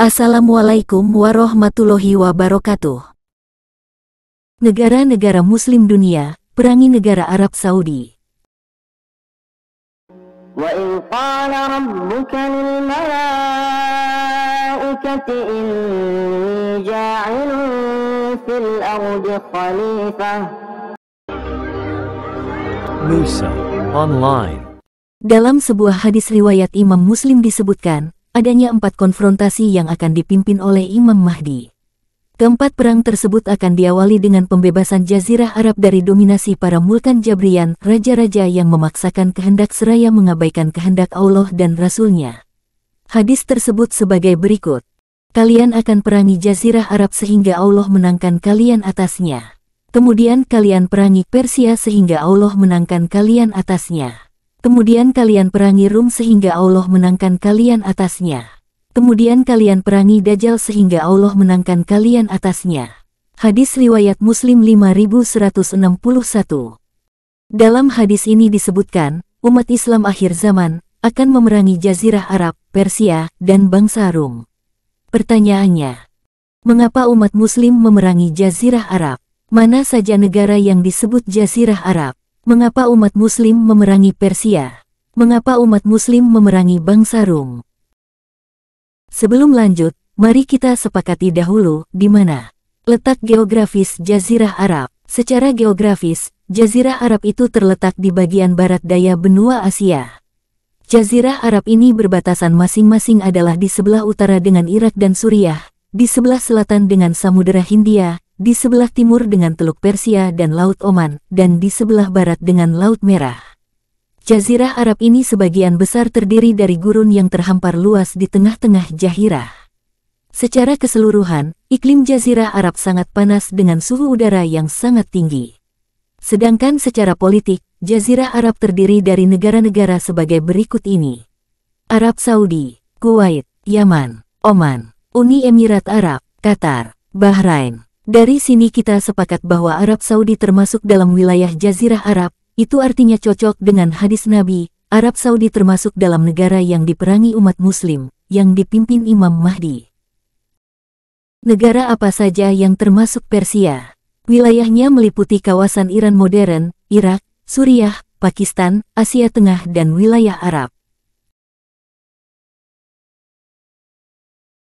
Assalamualaikum warahmatullahi wabarakatuh. Negara-negara Muslim dunia perangi negara Arab Saudi. Online Dalam sebuah hadis riwayat Imam Muslim disebutkan, adanya empat konfrontasi yang akan dipimpin oleh Imam Mahdi. Keempat perang tersebut akan diawali dengan pembebasan Jazirah Arab dari dominasi para Mulkan Jabrian, raja-raja yang memaksakan kehendak seraya mengabaikan kehendak Allah dan Rasulnya. Hadis tersebut sebagai berikut. Kalian akan perangi Jazirah Arab sehingga Allah menangkan kalian atasnya. Kemudian kalian perangi Persia sehingga Allah menangkan kalian atasnya. Kemudian kalian perangi Rum sehingga Allah menangkan kalian atasnya. Kemudian kalian perangi Dajjal sehingga Allah menangkan kalian atasnya. Hadis Riwayat Muslim 5161 Dalam hadis ini disebutkan, umat Islam akhir zaman, akan memerangi Jazirah Arab, Persia, dan bangsa Rum. Pertanyaannya, mengapa umat Muslim memerangi Jazirah Arab? Mana saja negara yang disebut Jazirah Arab? Mengapa umat muslim memerangi Persia? Mengapa umat muslim memerangi bangsa Rum? Sebelum lanjut, mari kita sepakati dahulu di mana letak geografis Jazirah Arab. Secara geografis, Jazirah Arab itu terletak di bagian barat daya benua Asia. Jazirah Arab ini berbatasan masing-masing adalah di sebelah utara dengan Irak dan Suriah, di sebelah selatan dengan Samudera Hindia, di sebelah timur dengan Teluk Persia dan Laut Oman, dan di sebelah barat dengan Laut Merah. Jazirah Arab ini sebagian besar terdiri dari gurun yang terhampar luas di tengah-tengah Jahirah. Secara keseluruhan, iklim Jazirah Arab sangat panas dengan suhu udara yang sangat tinggi. Sedangkan secara politik, Jazirah Arab terdiri dari negara-negara sebagai berikut ini. Arab Saudi, Kuwait, Yaman, Oman, Uni Emirat Arab, Qatar, Bahrain, dari sini kita sepakat bahwa Arab Saudi termasuk dalam wilayah Jazirah Arab, itu artinya cocok dengan hadis Nabi, Arab Saudi termasuk dalam negara yang diperangi umat muslim, yang dipimpin Imam Mahdi. Negara apa saja yang termasuk Persia? Wilayahnya meliputi kawasan Iran modern, Irak, Suriah, Pakistan, Asia Tengah dan wilayah Arab.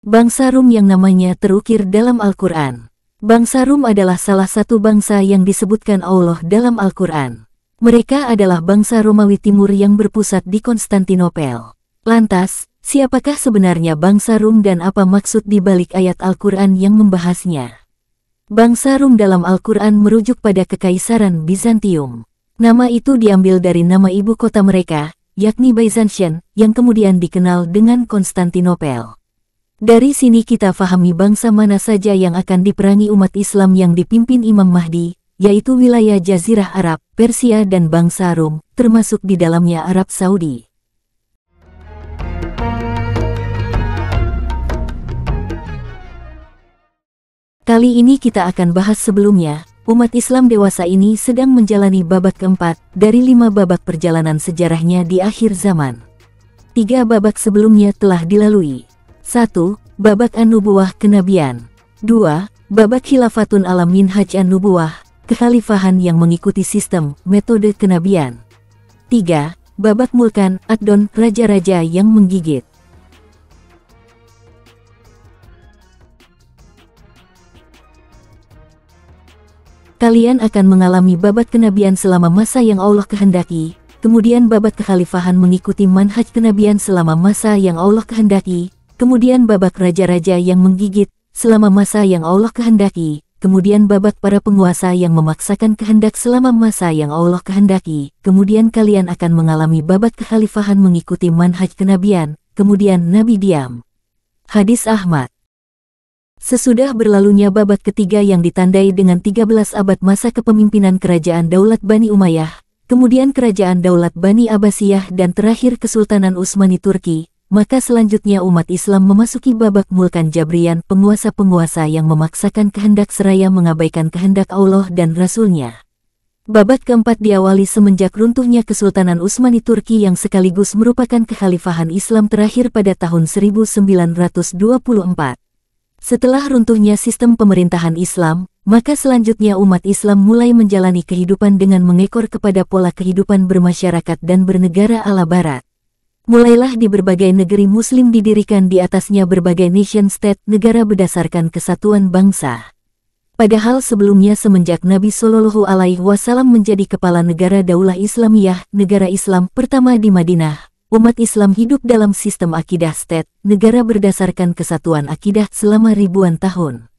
Bangsa Rum yang namanya terukir dalam Al-Quran. Bangsa Rum adalah salah satu bangsa yang disebutkan Allah dalam Al-Quran. Mereka adalah bangsa Romawi Timur yang berpusat di Konstantinopel. Lantas, siapakah sebenarnya bangsa Rum dan apa maksud di balik ayat Al-Quran yang membahasnya? Bangsa Rum dalam Al-Quran merujuk pada Kekaisaran Bizantium. Nama itu diambil dari nama ibu kota mereka, yakni Byzantium, yang kemudian dikenal dengan Konstantinopel. Dari sini kita fahami bangsa mana saja yang akan diperangi umat Islam yang dipimpin Imam Mahdi, yaitu wilayah Jazirah Arab, Persia dan bangsa Rom, termasuk di dalamnya Arab Saudi. Kali ini kita akan bahas sebelumnya, umat Islam dewasa ini sedang menjalani babak keempat dari lima babak perjalanan sejarahnya di akhir zaman. Tiga babak sebelumnya telah dilalui. 1. Babak An-Nubuwah Kenabian 2. Babak Khilafatun alamin Minhaj An-Nubuwah Kekhalifahan yang mengikuti sistem, metode kenabian 3. Babak Mulkan, Adon, Raja-Raja yang menggigit Kalian akan mengalami babat kenabian selama masa yang Allah kehendaki, kemudian babat kekhalifahan mengikuti manhaj kenabian selama masa yang Allah kehendaki, kemudian babak raja-raja yang menggigit, selama masa yang Allah kehendaki, kemudian babak para penguasa yang memaksakan kehendak selama masa yang Allah kehendaki, kemudian kalian akan mengalami babak kekhalifahan mengikuti manhaj kenabian, kemudian Nabi diam. Hadis Ahmad Sesudah berlalunya babak ketiga yang ditandai dengan 13 abad masa kepemimpinan kerajaan Daulat Bani Umayyah, kemudian kerajaan Daulat Bani Abbasiyah dan terakhir Kesultanan Utsmani Turki, maka selanjutnya umat Islam memasuki babak mulkan Jabrian penguasa-penguasa yang memaksakan kehendak seraya mengabaikan kehendak Allah dan Rasulnya. Babak keempat diawali semenjak runtuhnya Kesultanan Utsmani Turki yang sekaligus merupakan kekhalifahan Islam terakhir pada tahun 1924. Setelah runtuhnya sistem pemerintahan Islam, maka selanjutnya umat Islam mulai menjalani kehidupan dengan mengekor kepada pola kehidupan bermasyarakat dan bernegara ala barat mulailah di berbagai negeri muslim didirikan di atasnya berbagai nation state negara berdasarkan kesatuan bangsa. Padahal sebelumnya semenjak Nabi Shallallahu Alaihi Wasallam menjadi kepala negara Daulah Islamiyah, negara Islam pertama di Madinah, umat Islam hidup dalam sistem akidah state, negara berdasarkan kesatuan akidah selama ribuan tahun.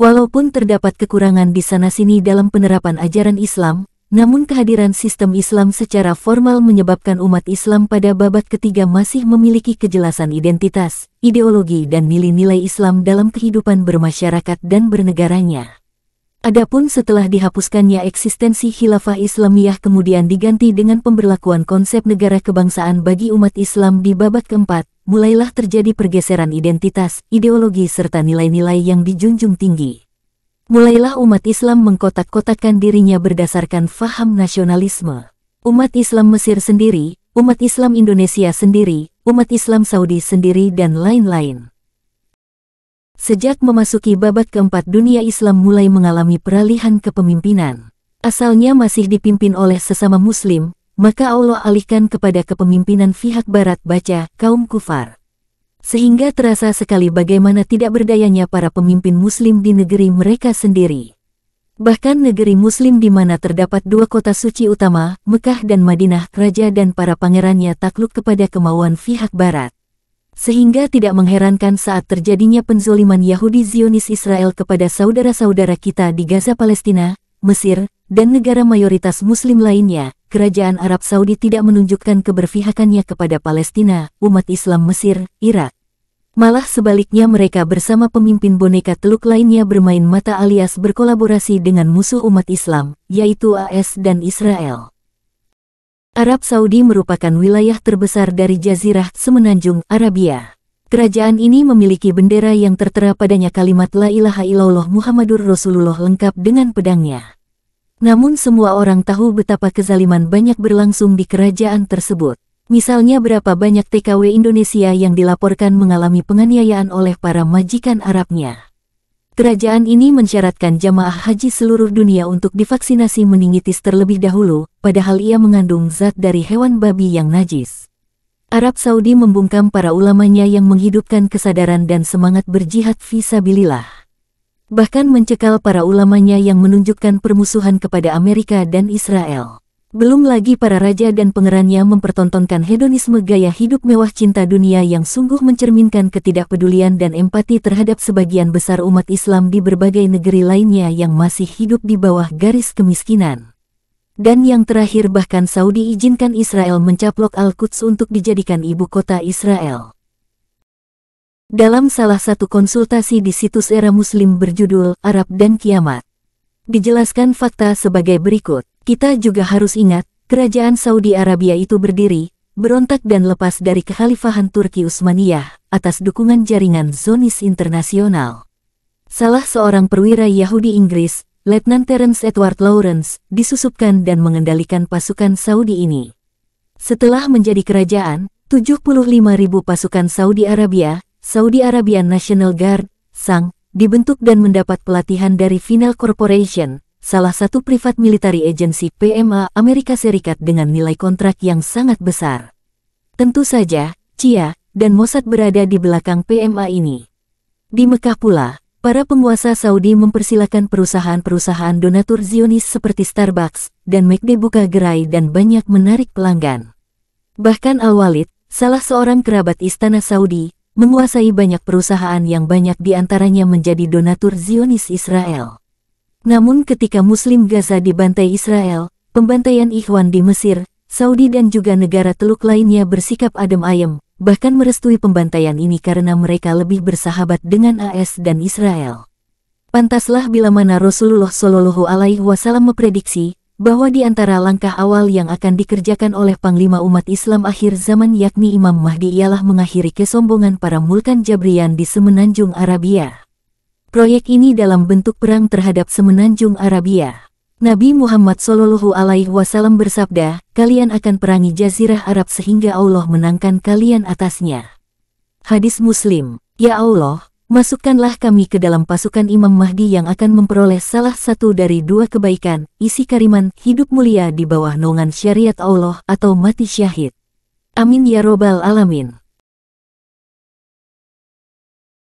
Walaupun terdapat kekurangan di sana-sini dalam penerapan ajaran Islam, namun kehadiran sistem Islam secara formal menyebabkan umat Islam pada babat ketiga masih memiliki kejelasan identitas, ideologi dan nilai-nilai Islam dalam kehidupan bermasyarakat dan bernegaranya. Adapun setelah dihapuskannya eksistensi khilafah Islamiyah kemudian diganti dengan pemberlakuan konsep negara kebangsaan bagi umat Islam di babat keempat, mulailah terjadi pergeseran identitas, ideologi serta nilai-nilai yang dijunjung tinggi. Mulailah umat Islam mengkotak kotakkan dirinya berdasarkan faham nasionalisme. Umat Islam Mesir sendiri, umat Islam Indonesia sendiri, umat Islam Saudi sendiri dan lain-lain. Sejak memasuki babak keempat dunia Islam mulai mengalami peralihan kepemimpinan. Asalnya masih dipimpin oleh sesama muslim, maka Allah alihkan kepada kepemimpinan pihak barat baca kaum kufar sehingga terasa sekali bagaimana tidak berdayanya para pemimpin muslim di negeri mereka sendiri. Bahkan negeri muslim di mana terdapat dua kota suci utama, Mekah dan Madinah, raja dan para pangerannya takluk kepada kemauan pihak barat. Sehingga tidak mengherankan saat terjadinya penzoliman Yahudi Zionis Israel kepada saudara-saudara kita di Gaza Palestina, Mesir, dan negara mayoritas muslim lainnya, kerajaan Arab Saudi tidak menunjukkan keberpihakannya kepada Palestina, umat Islam Mesir, Irak. Malah sebaliknya mereka bersama pemimpin boneka teluk lainnya bermain mata alias berkolaborasi dengan musuh umat Islam, yaitu AS dan Israel. Arab Saudi merupakan wilayah terbesar dari jazirah semenanjung Arabia. Kerajaan ini memiliki bendera yang tertera padanya kalimat La ilaha illallah Muhammadur Rasulullah lengkap dengan pedangnya. Namun semua orang tahu betapa kezaliman banyak berlangsung di kerajaan tersebut. Misalnya berapa banyak TKW Indonesia yang dilaporkan mengalami penganiayaan oleh para majikan Arabnya. Kerajaan ini mensyaratkan jamaah haji seluruh dunia untuk divaksinasi meningitis terlebih dahulu, padahal ia mengandung zat dari hewan babi yang najis. Arab Saudi membungkam para ulamanya yang menghidupkan kesadaran dan semangat berjihad visabilillah bahkan mencekal para ulamanya yang menunjukkan permusuhan kepada Amerika dan Israel. Belum lagi para raja dan pengerannya mempertontonkan hedonisme gaya hidup mewah cinta dunia yang sungguh mencerminkan ketidakpedulian dan empati terhadap sebagian besar umat Islam di berbagai negeri lainnya yang masih hidup di bawah garis kemiskinan. Dan yang terakhir bahkan Saudi izinkan Israel mencaplok Al-Quds untuk dijadikan ibu kota Israel. Dalam salah satu konsultasi di situs era muslim berjudul Arab dan Kiamat, dijelaskan fakta sebagai berikut. Kita juga harus ingat, kerajaan Saudi Arabia itu berdiri, berontak dan lepas dari kekhalifahan Turki Utsmaniyah atas dukungan jaringan Zonis Internasional. Salah seorang perwira Yahudi Inggris, Letnan Terence Edward Lawrence, disusupkan dan mengendalikan pasukan Saudi ini. Setelah menjadi kerajaan, 75.000 pasukan Saudi Arabia Saudi Arabian National Guard, SANG, dibentuk dan mendapat pelatihan dari Final Corporation, salah satu privat military agency PMA Amerika Serikat dengan nilai kontrak yang sangat besar. Tentu saja, CIA dan Mossad berada di belakang PMA ini. Di Mekah pula, para penguasa Saudi mempersilahkan perusahaan-perusahaan donatur Zionis seperti Starbucks dan McD buka gerai dan banyak menarik pelanggan. Bahkan Al-Walid, salah seorang kerabat istana Saudi, menguasai banyak perusahaan yang banyak diantaranya menjadi donatur Zionis Israel. Namun ketika Muslim Gaza dibantai Israel, pembantaian Ikhwan di Mesir, Saudi dan juga negara teluk lainnya bersikap adem ayem, bahkan merestui pembantaian ini karena mereka lebih bersahabat dengan AS dan Israel. Pantaslah bila mana Rasulullah Shallallahu Alaihi Wasallam memprediksi bahwa di antara langkah awal yang akan dikerjakan oleh Panglima Umat Islam akhir zaman yakni Imam Mahdi ialah mengakhiri kesombongan para mulkan Jabrian di Semenanjung Arabia. Proyek ini dalam bentuk perang terhadap Semenanjung Arabia. Nabi Muhammad Shallallahu Alaihi Wasallam bersabda, kalian akan perangi Jazirah Arab sehingga Allah menangkan kalian atasnya. Hadis Muslim, Ya Allah, Masukkanlah kami ke dalam pasukan Imam Mahdi yang akan memperoleh salah satu dari dua kebaikan, isi kariman, hidup mulia di bawah nongan syariat Allah atau mati syahid. Amin ya robbal alamin.